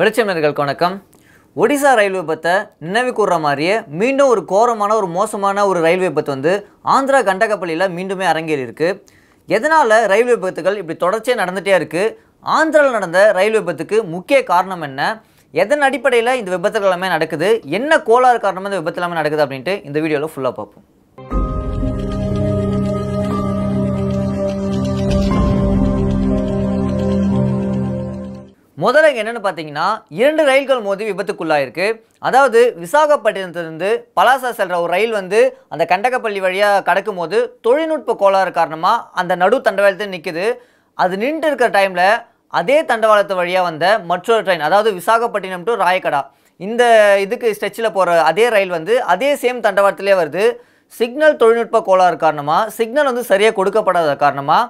வெளிச்சமர்களுக்கு வணக்கம் ஒடிசா ரயில் விபத்தை நினைவு கூறுற மாதிரியே மீண்டும் ஒரு கோரமான ஒரு மோசமான ஒரு ரயில் விபத்து வந்து ஆந்திரா கண்டகப்பள்ளியில் மீண்டுமே அரங்கேறியிருக்கு எதனால் ரயில் விபத்துகள் இப்படி தொடர்ச்சியாக நடந்துகிட்டே இருக்குது ஆந்திராவில் நடந்த ரயில் விபத்துக்கு முக்கிய காரணம் என்ன எதன் அடிப்படையில் இந்த விபத்துகள் எல்லாமே நடக்குது என்ன கோளாறு காரணமாக இந்த விபத்து எல்லாமே நடக்குது அப்படின்ட்டு இந்த வீடியோவில் ஃபுல்லாக பார்ப்போம் முதல்ல என்னென்னு பார்த்தீங்கன்னா இரண்டு ரயில்கள் மோதி விபத்துக்குள்ளாயிருக்கு அதாவது விசாகப்பட்டினத்திலிருந்து பலாசா செல்கிற ஒரு ரயில் வந்து அந்த கண்டகப்பள்ளி வழியாக கடக்கும் போது தொழில்நுட்ப கோளாறு காரணமாக அந்த நடு தண்டவாளத்தில் நிற்குது அது நின்று இருக்கிற டைமில் அதே தண்டவாளத்து வழியாக வந்த மற்றொரு ட்ரெயின் அதாவது விசாகப்பட்டினம் டு ராயக்கடா இந்த இதுக்கு ஸ்ட்ரெச்சில் போகிற அதே ரயில் வந்து அதே சேம் தண்டவாளத்திலே வருது சிக்னல் தொழில்நுட்ப கோளாறு காரணமாக சிக்னல் வந்து சரியாக கொடுக்கப்படாத காரணமாக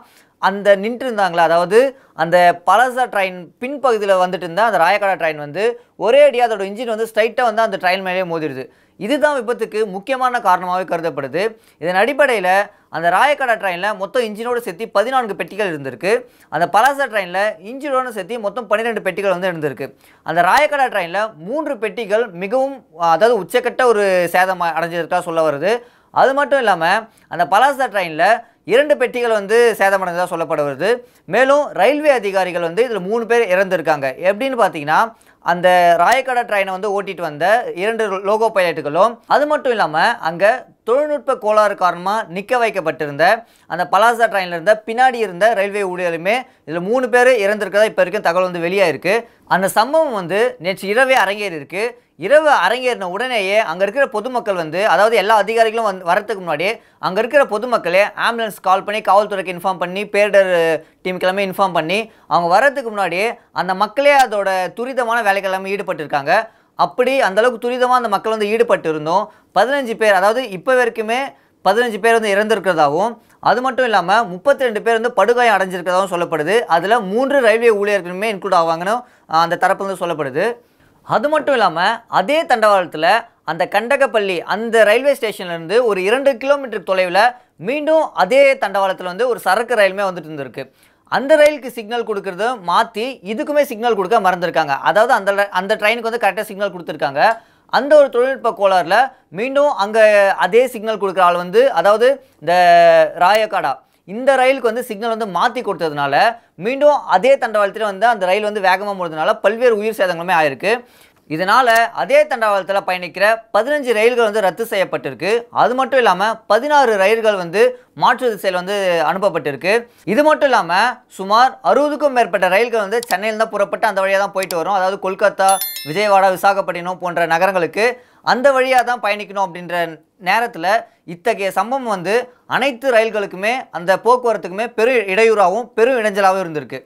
அந்த நின்றுருந்தாங்களா அதாவது அந்த பழசா ட்ரெயின் பின்பகுதியில் வந்துட்டு இருந்தால் அந்த ராயக்காடா ட்ரெயின் வந்து ஒரே அடியாக அதோட இன்ஜின் வந்து ஸ்ட்ரைட்டாக வந்து அந்த ட்ரெயின் மேலே மோதிடுது இதுதான் விபத்துக்கு முக்கியமான காரணமாகவே கருதப்படுது இதன் அடிப்படையில் அந்த ராயக்காடா ட்ரெயினில் மொத்தம் இன்ஜினோடு சேர்த்து பதினான்கு பெட்டிகள் இருந்திருக்கு அந்த பலாசா ட்ரெயினில் இன்ஜினோடு சேர்த்து மொத்தம் பன்னிரெண்டு பெட்டிகள் வந்து இருந்திருக்கு அந்த ராயக்காடா ட்ரெயினில் மூன்று பெட்டிகள் மிகவும் அதாவது உச்சக்கட்ட ஒரு சேதம் அடைஞ்சிருக்கா சொல்ல வருது அது மட்டும் இல்லாமல் அந்த பலாசா ட்ரெயினில் இரண்டு பெட்டிகள் வந்து சேதமடைந்ததாக சொல்லப்படுவது மேலும் ரயில்வே அதிகாரிகள் வந்து இதில் மூணு பேர் இறந்துருக்காங்க எப்படின்னு பார்த்தீங்கன்னா அந்த ராயக்கடை ட்ரெயினை வந்து ஓட்டிகிட்டு வந்த இரண்டு லோகோ பைலட்டுகளும் அது மட்டும் இல்லாமல் அங்கே தொழில்நுட்ப கோளாறு காரணமாக நிற்க வைக்கப்பட்டிருந்த அந்த பலாசா ட்ரெயினில் இருந்த பின்னாடி இருந்த ரயில்வே ஊழியருமே இதில் மூணு பேர் இறந்துருக்கதா இப்போ வரைக்கும் தகவல் வந்து வெளியாக இருக்குது அந்த சம்பவம் வந்து நேற்று இரவே அரங்கேறி இருக்குது இரவு அரங்கேறின உடனேயே அங்கே இருக்கிற பொதுமக்கள் வந்து அதாவது எல்லா அதிகாரிகளும் வந்து வரத்துக்கு முன்னாடி அங்கே இருக்கிற பொதுமக்களே ஆம்புலன்ஸ் கால் பண்ணி காவல்துறைக்கு இன்ஃபார்ம் பண்ணி பேரிடர் டீம் கிளம்பி இன்ஃபார்ம் பண்ணி அவங்க வரத்துக்கு முன்னாடி அந்த மக்களே அதோட துரிதமான வேலைக்கிழமை ஈடுபட்டிருக்காங்க அப்படி அந்தளவுக்கு துரிதமாக அந்த மக்கள் வந்து ஈடுபட்டு இருந்தோம் பதினஞ்சு பேர் அதாவது இப்போ வரைக்குமே பதினஞ்சு பேர் வந்து இறந்துருக்கிறதாகவும் அது மட்டும் இல்லாமல் முப்பத்தி ரெண்டு பேர் வந்து படுகாயம் அடைஞ்சிருக்கிறதாகவும் சொல்லப்படுது அதில் மூன்று ரயில்வே ஊழியர்களுமே இன்க்ளூட் ஆவாங்கன்னு அந்த தரப்பு வந்து சொல்லப்படுது அது மட்டும் இல்லாமல் அதே தண்டவாளத்தில் அந்த கண்டகப்பள்ளி அந்த ரயில்வே ஸ்டேஷன்லேருந்து ஒரு இரண்டு கிலோமீட்டர் தொலைவில் மீண்டும் அதே தண்டவாளத்தில் வந்து ஒரு சரக்கு ரயிலுமே வந்துட்டு இருந்திருக்கு அந்த ரயிலுக்கு சிக்னல் கொடுக்குறத மாற்றி இதுக்குமே சிக்னல் கொடுக்க மறந்துருக்காங்க அதாவது அந்த அந்த ட்ரெயினுக்கு வந்து கரெக்டாக சிக்னல் கொடுத்துருக்காங்க அந்த ஒரு தொழில்நுட்ப கோளாறில் மீண்டும் அங்கே அதே சிக்னல் கொடுக்குற ஆள் வந்து அதாவது இந்த ராயக்காடா இந்த ரயிலுக்கு வந்து சிக்னல் வந்து மாற்றி கொடுத்ததுனால மீண்டும் அதே தண்டவாளத்தில் வந்து அந்த ரயில் வந்து வேகமாக முடிஞ்சதுனால பல்வேறு உயிர் சேதங்களுமே ஆயிருக்கு இதனால் அதே தண்டவாளத்தில் பயணிக்கிற பதினஞ்சு ரயில்கள் வந்து ரத்து செய்யப்பட்டிருக்கு அது மட்டும் இல்லாமல் பதினாறு ரயில்கள் வந்து மாற்று திசையில் வந்து அனுப்பப்பட்டிருக்கு இது மட்டும் இல்லாமல் சுமார் அறுபதுக்கும் மேற்பட்ட ரயில்கள் வந்து தான் புறப்பட்டு அந்த வழியாக தான் போயிட்டு வரும் அதாவது கொல்கத்தா விஜயவாடா விசாகப்பட்டினம் போன்ற நகரங்களுக்கு அந்த வழியாக தான் பயணிக்கணும் அப்படின்ற நேரத்தில் இத்தகைய சம்பவம் வந்து அனைத்து ரயில்களுக்குமே அந்த போக்குவரத்துக்குமே பெரு இடையூறாகவும் பெரும் இடைஞ்சலாகவும் இருந்திருக்கு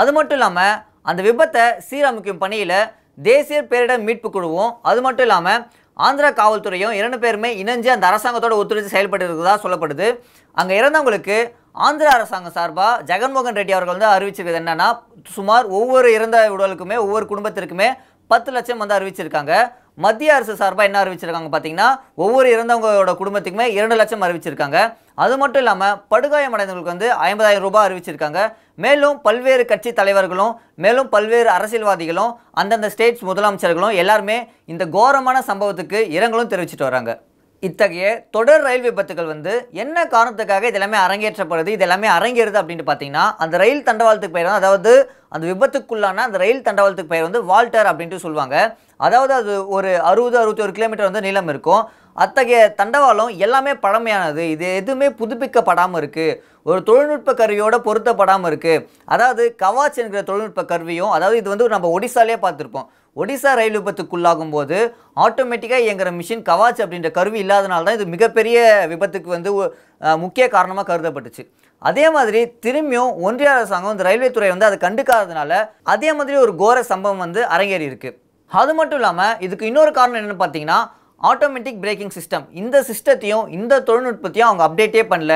அது மட்டும் இல்லாமல் அந்த விபத்தை சீரமைக்கும் பணியில் தேசிய பேரிடர் மீட்பு குழுவும் அது மட்டும் இல்லாமல் ஆந்திரா காவல்துறையும் இரண்டு பேருமே இணைஞ்சு அந்த அரசாங்கத்தோடு ஒத்துழைத்து செயல்பட்டு இருக்கிறதா சொல்லப்படுது அங்கே இறந்தவங்களுக்கு ஆந்திர அரசாங்கம் சார்பாக ஜெகன்மோகன் ரெட்டி அவர்கள் வந்து அறிவிச்சிருக்கிறது என்னென்னா சுமார் ஒவ்வொரு இறந்த உடலுக்குமே ஒவ்வொரு குடும்பத்திற்குமே பத்து லட்சம் வந்து அறிவிச்சிருக்காங்க மத்திய அரசு சார்பாக என்ன அறிவிச்சிருக்காங்க பார்த்தீங்கன்னா ஒவ்வொரு இறந்தவங்களோட குடும்பத்துக்குமே இரண்டு லட்சம் அறிவிச்சிருக்காங்க அது மட்டும் இல்லாமல் படுகாயமடைந்தவங்களுக்கு வந்து ஐம்பதாயிரம் ரூபாய் அறிவிச்சிருக்காங்க மேலும் பல்வேறு கட்சி தலைவர்களும் மேலும் பல்வேறு அரசியல்வாதிகளும் அந்தந்த ஸ்டேட்ஸ் முதலமைச்சர்களும் எல்லாருமே இந்த கோரமான சம்பவத்துக்கு இரங்கலும் தெரிவிச்சிட்டு வராங்க இத்தகைய தொடர் ரயில் விபத்துகள் வந்து என்ன காரணத்துக்காக இதெல்லாமே அரங்கேற்றப்படுது இதெல்லாமே அரங்கேறுது அப்படின்ட்டு பார்த்தீங்கன்னா அந்த ரயில் தண்டவாளத்துக்கு பெயர் அதாவது அந்த விபத்துக்குள்ளான அந்த ரயில் தண்டவாளத்துக்கு பெயர் வந்து வால்டர் அப்படின்ட்டு சொல்லுவாங்க அதாவது அது ஒரு அறுபது அறுபத்தி ஒரு கிலோமீட்டர் வந்து நீளம் இருக்கும் அத்தகைய தண்டவாளம் எல்லாமே பழமையானது இது எதுவுமே புதுப்பிக்கப்படாமல் இருக்குது ஒரு தொழில்நுட்ப கருவியோட பொருத்தப்படாமல் இருக்குது அதாவது கவாச் என்கிற தொழில்நுட்ப கருவியும் அதாவது இது வந்து நம்ம ஒடிசாலே பார்த்துருப்போம் ஒடிசா ரயில் விபத்துக்குள்ளாகும் போது ஆட்டோமேட்டிக்காக இயங்குற மிஷின் கவாச் அப்படின்ற கருவி இல்லாதனால தான் இது மிகப்பெரிய விபத்துக்கு வந்து முக்கிய காரணமாக கருதப்பட்டுச்சு அதே மாதிரி திரும்பியும் ஒன்றிய அரசாங்கம் இந்த ரயில்வே துறை வந்து அதை கண்டுக்காததுனால அதே மாதிரி ஒரு கோர சம்பவம் வந்து அரங்கேறி இருக்குது அது மட்டும் இல்லாமல் இதுக்கு இன்னொரு காரணம் என்னென்னு பார்த்தீங்கன்னா ஆட்டோமேட்டிக் பிரேக்கிங் சிஸ்டம் இந்த சிஸ்டத்தையும் இந்த தொழில்நுட்பத்தையும் அவங்க அப்டேட்டே பண்ணல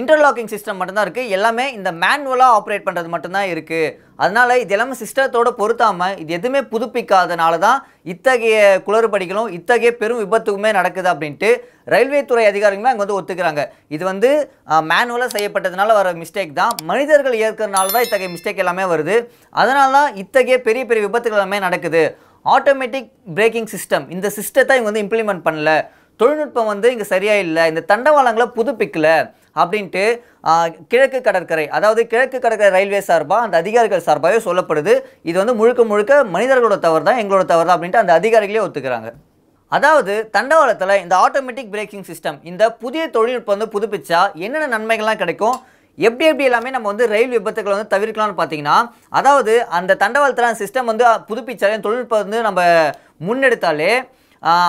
இன்டர்லாக்கிங் சிஸ்டம் மட்டும்தான் இருக்குது எல்லாமே இந்த மேனுவலாக ஆப்ரேட் பண்ணுறது மட்டும்தான் இருக்குது அதனால் இது எல்லாமே சிஸ்டத்தோடு பொருத்தாமல் இது எதுவுமே புதுப்பிக்காதனால தான் இத்தகைய குளறுபடிகளும் இத்தகைய பெரும் விபத்துக்குமே நடக்குது அப்படின்ட்டு ரயில்வே துறை அதிகாரிகளும் அங்கே வந்து ஒத்துக்கிறாங்க இது வந்து மேனுவலாக செய்யப்பட்டதுனால வர மிஸ்டேக் தான் மனிதர்கள் ஏற்கிறதுனால தான் இத்தகைய மிஸ்டேக் எல்லாமே வருது அதனால தான் இத்தகைய பெரிய பெரிய விபத்துகள் எல்லாமே நடக்குது ஆட்டோமேட்டிக் பிரேக்கிங் சிஸ்டம் இந்த சிஸ்டத்தை இவங்க வந்து இம்ப்ளிமெண்ட் பண்ணல தொழில்நுட்பம் வந்து இங்கே சரியாக இல்லை இந்த தண்டவாளங்களை புதுப்பிக்கலை அப்படின்ட்டு கிழக்கு கடற்கரை அதாவது கிழக்கு கடற்கரை ரயில்வே சார்பாக அந்த அதிகாரிகள் சார்பாகவே சொல்லப்படுது இது வந்து முழுக்க முழுக்க மனிதர்களோட தவறு தான் எங்களோட தவறு தான் அப்படின்ட்டு அந்த அதிகாரிகளே ஒத்துக்கிறாங்க அதாவது தண்டவாளத்தில் இந்த ஆட்டோமேட்டிக் பிரேக்கிங் சிஸ்டம் இந்த புதிய தொழில்நுட்பம் வந்து புதுப்பிச்சா என்னென்ன நன்மைகள்லாம் கிடைக்கும் எப்படி எப்படி எல்லாமே நம்ம வந்து ரயில் விபத்துக்களை வந்து தவிர்க்கலாம்னு பார்த்தீங்கன்னா அதாவது அந்த தண்டவாளத்தில் சிஸ்டம் வந்து புதுப்பிச்சாலே தொழில்நுட்பம் வந்து நம்ம முன்னெடுத்தாலே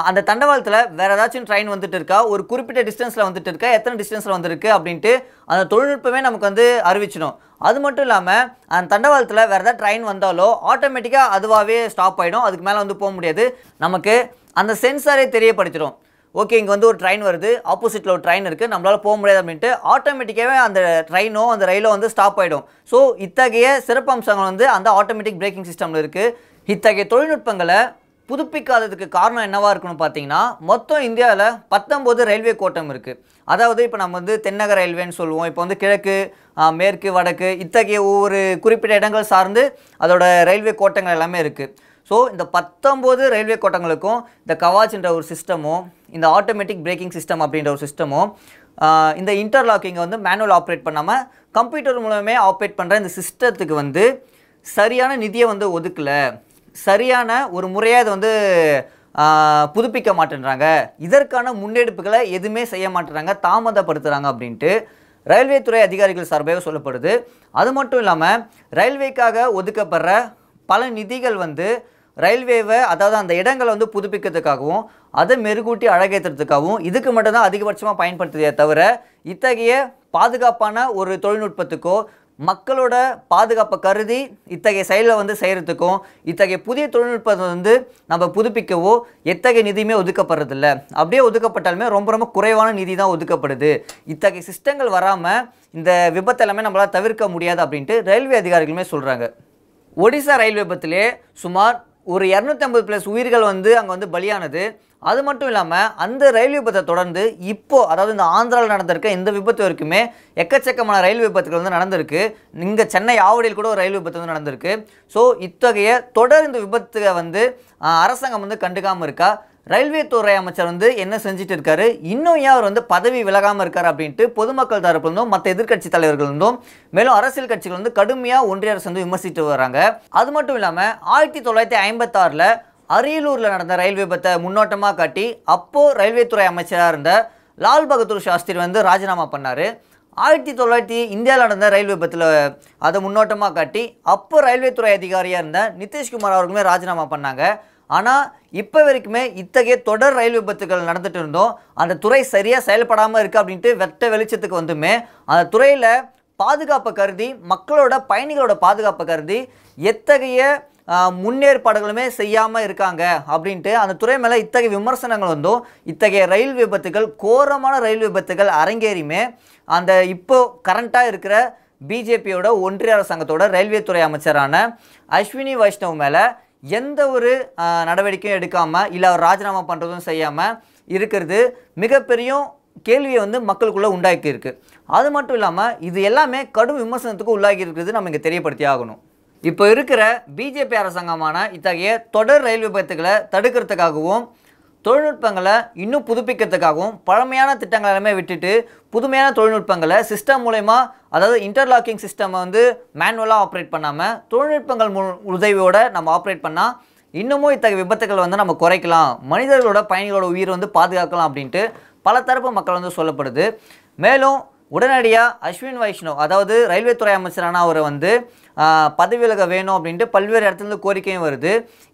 அந்த தண்டவாளத்தில் வேறு ஏதாச்சும் ட்ரெயின் வந்துட்டு இருக்கா ஒரு குறிப்பிட்ட டிஸ்டன்ஸில் வந்துட்டு இருக்கா எத்தனை டிஸ்டன்ஸில் வந்திருக்கு அப்படின்ட்டு அந்த தொழில்நுட்பமே நமக்கு வந்து அறிவிச்சிடும் அது மட்டும் இல்லாமல் அந்த தண்டவாளத்தில் வேறு ஏதாவது ட்ரெயின் வந்தாலோ ஆட்டோமேட்டிக்காக அதுவாகவே ஸ்டாப் ஆகிடும் அதுக்கு மேலே வந்து போக முடியாது நமக்கு அந்த சென்சாரே தெரியப்படுத்திடும் ஓகே இங்கே வந்து ஒரு ட்ரெயின் வருது ஆப்போசிட்டில் ஒரு ட்ரெயின் இருக்குது நம்மளால் போக முடியாது அப்படின்ட்டு ஆட்டோமேட்டிக்காகவே அந்த ட்ரெயினோ அந்த ரயிலோ வந்து ஸ்டாப் ஆகிடும் ஸோ இத்தகைய சிறப்பம்சங்கள் வந்து அந்த ஆட்டோமேட்டிக் பிரேக்கிங் சிஸ்டமில் இருக்குது இத்தகைய தொழில்நுட்பங்களை புதுப்பிக்காததுக்கு காரணம் என்னவாக இருக்குன்னு பார்த்தீங்கன்னா மொத்தம் இந்தியாவில் பத்தொம்போது ரயில்வே கோட்டம் இருக்குது அதாவது இப்போ நம்ம வந்து தென்னக ரயில்வேன்னு சொல்லுவோம் இப்போ வந்து கிழக்கு மேற்கு வடக்கு இத்தகைய ஒவ்வொரு குறிப்பிட்ட இடங்கள் சார்ந்து அதோட ரயில்வே கோட்டங்கள் எல்லாமே இருக்குது ஸோ இந்த பத்தொம்போது ரயில்வே கோட்டங்களுக்கும் இந்த கவாச்ன்ற ஒரு சிஸ்டமும் இந்த ஆட்டோமேட்டிக் பிரேக்கிங் சிஸ்டம் அப்படின்ற ஒரு சிஸ்டமும் இந்த இன்டர்லாக்கிங்கை வந்து மேனுவல் ஆப்ரேட் பண்ணாமல் கம்ப்யூட்டர் மூலமே ஆப்ரேட் பண்ணுற இந்த சிஸ்டத்துக்கு வந்து சரியான நிதியை வந்து ஒதுக்கலை சரியான ஒரு முறையாக அதை வந்து புதுப்பிக்க மாட்டேன்றாங்க இதற்கான முன்னெடுப்புகளை எதுவுமே செய்ய மாட்டேறாங்க தாமதப்படுத்துகிறாங்க அப்படின்ட்டு ரயில்வே துறை அதிகாரிகள் சார்பாக சொல்லப்படுது அது மட்டும் இல்லாமல் ரயில்வேக்காக ஒதுக்கப்படுற பல நிதிகள் வந்து ரயில்வேவை அதாவது அந்த இடங்களை வந்து புதுப்பிக்கிறதுக்காகவும் அதை மெருகூட்டி அழகேற்றுறதுக்காகவும் இதுக்கு மட்டும்தான் அதிகபட்சமாக பயன்படுத்துதே தவிர இத்தகைய பாதுகாப்பான ஒரு தொழில்நுட்பத்துக்கோ மக்களோட பாதுகாப்பை கருதி இத்தகைய செயலில் வந்து செய்கிறதுக்கும் இத்தகைய புதிய தொழில்நுட்பத்தை வந்து நம்ம புதுப்பிக்கவோ எத்தகைய நிதியுமே ஒதுக்கப்படுறதில்ல அப்படியே ஒதுக்கப்பட்டாலுமே ரொம்ப ரொம்ப குறைவான நிதி தான் ஒதுக்கப்படுது இத்தகைய சிஸ்டங்கள் வராமல் இந்த விபத்து எல்லாமே நம்மளால் தவிர்க்க முடியாது அப்படின்ட்டு ரயில்வே அதிகாரிகளுமே சொல்கிறாங்க ஒடிசா ரயில் விபத்திலே சுமார் ஒரு இரநூத்தி ஐம்பது ப்ளஸ் உயிர்கள் வந்து அங்கே வந்து பலியானது அது மட்டும் இல்லாமல் அந்த ரயில் விபத்தை தொடர்ந்து இப்போது அதாவது இந்த ஆந்திராவில் நடந்திருக்க இந்த விபத்து வரைக்குமே எக்கச்சக்கமான ரயில் விபத்துகள் வந்து நடந்திருக்கு இங்கே சென்னை ஆவடியில் கூட ஒரு ரயில் விபத்து வந்து நடந்திருக்கு ஸோ இத்தகைய தொடர் இந்த விபத்துகளை வந்து அரசாங்கம் வந்து கண்டுக்காமல் இருக்கா ரயில்வே துறை அமைச்சர் வந்து என்ன செஞ்சுட்டு இருக்காரு இன்னும் ஏன் அவர் வந்து பதவி விலகாமல் இருக்கார் அப்படின்ட்டு பொதுமக்கள் தரப்புல இருந்தும் மற்ற எதிர்கட்சி தலைவர்கள் இருந்தும் மேலும் அரசியல் கட்சிகள் வந்து கடுமையாக ஒன்றிய அரசு வந்து விமர்சித்து வராங்க அது மட்டும் இல்லாமல் ஆயிரத்தி தொள்ளாயிரத்தி ஐம்பத்தாறில் அரியலூரில் நடந்த ரயில் விபத்தை முன்னோட்டமாக காட்டி அப்போது ரயில்வே துறை அமைச்சராக இருந்த லால் பகதூர் சாஸ்திரி வந்து ராஜினாமா பண்ணார் ஆயிரத்தி தொள்ளாயிரத்தி இந்தியாவில் நடந்த ரயில் விபத்தில் அதை முன்னோட்டமாக காட்டி அப்போ ரயில்வே துறை அதிகாரியாக இருந்த நிதிஷ்குமார் அவர்களுமே ராஜினாமா பண்ணாங்க ஆனால் இப்போ வரைக்குமே இத்தகைய தொடர் ரயில் விபத்துகள் நடந்துட்டு இருந்தோம் அந்த துறை சரியாக செயல்படாமல் இருக்குது அப்படின்ட்டு வெட்ட வெளிச்சத்துக்கு வந்துமே அந்த துறையில் பாதுகாப்பை கருதி மக்களோட பயணிகளோட பாதுகாப்பை கருதி எத்தகைய முன்னேற்பாடுகளுமே செய்யாமல் இருக்காங்க அப்படின்ட்டு அந்த துறை மேலே இத்தகைய விமர்சனங்கள் வந்தும் இத்தகைய ரயில் விபத்துகள் கோரமான ரயில் விபத்துகள் அரங்கேறியுமே அந்த இப்போ கரண்ட்டாக இருக்கிற பிஜேபியோட ஒன்றிய அரசாங்கத்தோட ரயில்வே துறை அமைச்சரான அஸ்வினி வைஷ்ணவ் மேலே எந்த ஒரு நடவடிக்கையும் எடுக்காமல் இல்லை அவர் ராஜினாமா பண்ணுறதும் செய்யாமல் இருக்கிறது மிகப்பெரிய கேள்வியை வந்து மக்களுக்குள்ளே உண்டாக்கி இருக்குது அது மட்டும் இல்லாமல் இது எல்லாமே கடும் விமர்சனத்துக்கு உள்ளாகி இருக்கிறது நம்ம இங்கே தெரியப்படுத்தி ஆகணும் இப்போ இருக்கிற பிஜேபி அரசாங்கமான இத்தகைய தொடர் ரயில் விபத்துகளை தடுக்கிறதுக்காகவும் தொழில்நுட்பங்களை இன்னும் புதுப்பிக்கிறதுக்காகவும் பழமையான திட்டங்கள் எல்லாமே விட்டுட்டு புதுமையான தொழில்நுட்பங்களை சிஸ்டம் மூலயமா அதாவது இன்டர்லாக்கிங் சிஸ்டம் வந்து மேனுவலாக ஆப்ரேட் பண்ணாமல் தொழில்நுட்பங்கள் உதவியோடு நம்ம ஆப்ரேட் பண்ணால் இன்னமும் இத்தகைய விபத்துக்களை வந்து நம்ம குறைக்கலாம் மனிதர்களோட பயணிகளோட உயிர் வந்து பாதுகாக்கலாம் அப்படின்ட்டு பல தரப்பு மக்கள் வந்து சொல்லப்படுது மேலும் உடனடியாக அஸ்வின் வைஷ்ணவ் அதாவது ரயில்வே துறை அமைச்சரான அவரை வந்து பதவி விலக வேணும் அப்படின்ட்டு பல்வேறு இடத்துலேருந்து கோரிக்கையும் வருது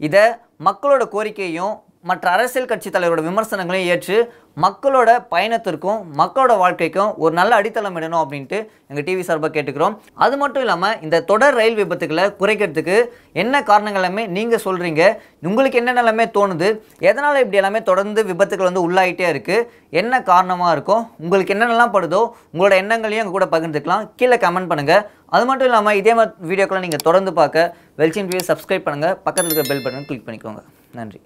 இதை மக்களோட கோரிக்கையும் மற்ற அரசியல் கட்சி தலைவரோட விமர்சனங்களையும் ஏற்று மக்களோட பயணத்திற்கும் மக்களோட வாழ்க்கைக்கும் ஒரு நல்ல அடித்தளம் இடணும் அப்படின்ட்டு எங்கள் டிவி சார்பாக கேட்டுக்கிறோம் அது மட்டும் இல்லாமல் இந்த தொடர் ரயில் விபத்துக்களை குறைக்கிறதுக்கு என்ன காரணங்கள் எல்லாமே நீங்கள் சொல்கிறீங்க உங்களுக்கு என்னென்ன எல்லாமே தோணுது எதனால் இப்படி எல்லாமே தொடர்ந்து விபத்துக்கள் வந்து உள்ளாகிட்டே இருக்குது என்ன காரணமாக இருக்கும் உங்களுக்கு என்னென்னலாம் படுதோ உங்களோட எண்ணங்களையும் எங்கள் கூட பகிர்ந்துக்கலாம் கீழே கமெண்ட் பண்ணுங்கள் அது மட்டும் இல்லாமல் இதே மாதிரி வீடியோக்கெல்லாம் நீங்கள் தொடர்ந்து பார்க்க வெல்சின் டிவியை சப்ஸ்கிரைப் பண்ணுங்கள் பக்கத்தில் இருக்கிற பெல் பட்டன் கிளிக் பண்ணிக்கோங்க நன்றி